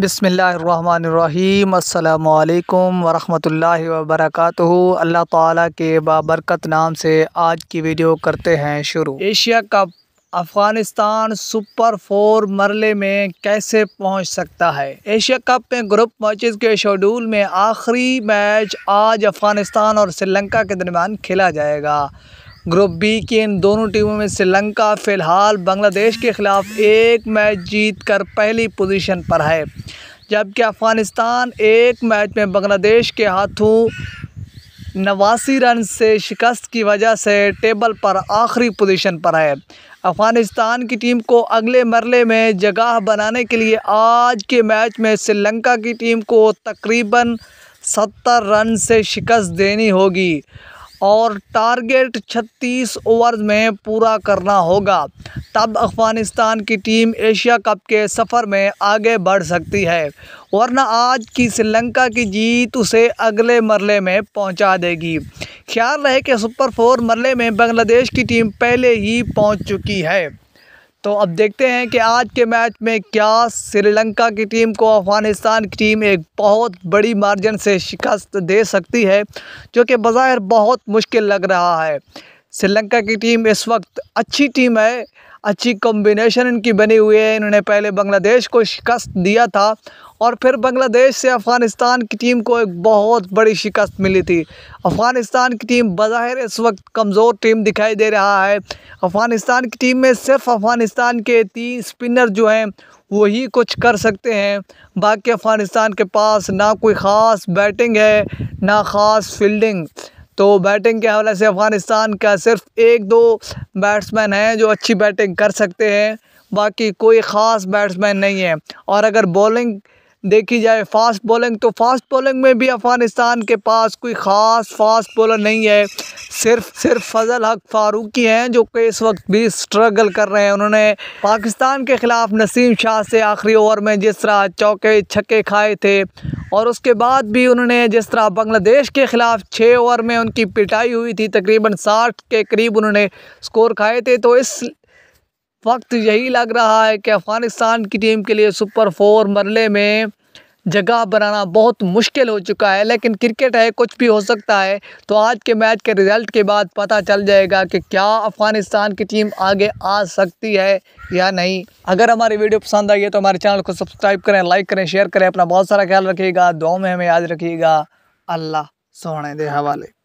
बसमीम् अल्लाम वरहमतुल्लाहि वबरकातुहु अल्लाह ताला के बाबरकत नाम से आज की वीडियो करते हैं शुरू Asia cup Afghanistan super four मरले में कैसे पहुंच सकता है एशिया कप में ग्रुप मैचेस के शेड्यूल में आखिरी मैच आज अफ़गानिस्तान और श्रीलंका के दरमियान खेला जाएगा ग्रुप बी की इन दोनों टीमों में श्रीलंका फ़िलहाल बांग्लादेश के ख़िलाफ़ एक मैच जीत कर पहली पोजीशन पर है जबकि अफ़गानिस्तान एक मैच में बांग्लादेश के हाथों नवासी रन से शिकस्त की वजह से टेबल पर आखिरी पोजीशन पर है अफ़गानिस्तान की टीम को अगले मरले में जगह बनाने के लिए आज के मैच में श्रीलंका की टीम को तकरीबन सत्तर रन से शिकस्त देनी होगी और टारगेट 36 ओवर में पूरा करना होगा तब अफ़गानिस्तान की टीम एशिया कप के सफ़र में आगे बढ़ सकती है वरना आज की श्रीलंका की जीत उसे अगले मरले में पहुंचा देगी ख्याल रहे कि सुपर फोर मरले में बांग्लादेश की टीम पहले ही पहुंच चुकी है तो अब देखते हैं कि आज के मैच में क्या श्रीलंका की टीम को अफ़गानिस्तान की टीम एक बहुत बड़ी मार्जिन से शिकस्त दे सकती है जो कि बाहर बहुत मुश्किल लग रहा है श्रीलंका की टीम इस वक्त अच्छी टीम है अच्छी कॉम्बिनेशन इनकी बनी हुई है इन्होंने पहले बांग्लादेश को शिकस्त दिया था और फिर बांग्लादेश से अफ़गानिस्तान की टीम को एक बहुत बड़ी शिकस्त मिली थी अफ़गानिस्तान की टीम बज़ाहिर इस वक्त कमज़ोर टीम दिखाई दे रहा है अफ़गानिस्तान की टीम में सिर्फ अफ़गानिस्तान के तीन स्पिनर जो हैं वही कुछ कर सकते हैं बाकी अफ़गानिस्तान के पास ना कोई ख़ास बैटिंग है ना ख़ास फील्डिंग तो बैटिंग के हवाले से अफ़गानिस्तान का सिर्फ एक दो बैट्समैन हैं जो अच्छी बैटिंग कर सकते हैं बाकी कोई ख़ास बैट्समैन नहीं है और अगर बॉलिंग देखी जाए फास्ट बॉलिंग तो फास्ट बॉलिंग में भी अफ़गानिस्तान के पास कोई ख़ास फास्ट बॉलर नहीं है सिर्फ सिर्फ फजल हक फारूकी हैं जो कि इस वक्त भी स्ट्रगल कर रहे हैं उन्होंने पाकिस्तान के ख़िलाफ़ नसीम शाह से आखिरी ओवर में जिस तरह चौके छक्के खाए थे और उसके बाद भी उन्होंने जिस तरह बांग्लादेश के ख़िलाफ़ छः ओवर में उनकी पिटाई हुई थी तकरीबन साठ के करीब उन्होंने स्कोर खाए थे तो इस वक्त यही लग रहा है कि अफ़गानिस्तान की टीम के लिए सुपर फोर मरले में जगह बनाना बहुत मुश्किल हो चुका है लेकिन क्रिकेट है कुछ भी हो सकता है तो आज के मैच के रिज़ल्ट के बाद पता चल जाएगा कि क्या अफ़गानिस्तान की टीम आगे आ सकती है या नहीं अगर हमारी वीडियो पसंद आई है तो हमारे चैनल को सब्सक्राइब करें लाइक करें शेयर करें अपना बहुत सारा ख्याल रखिएगा दो में हमें याद रखिएगा अल्लाह सोने दे हवाले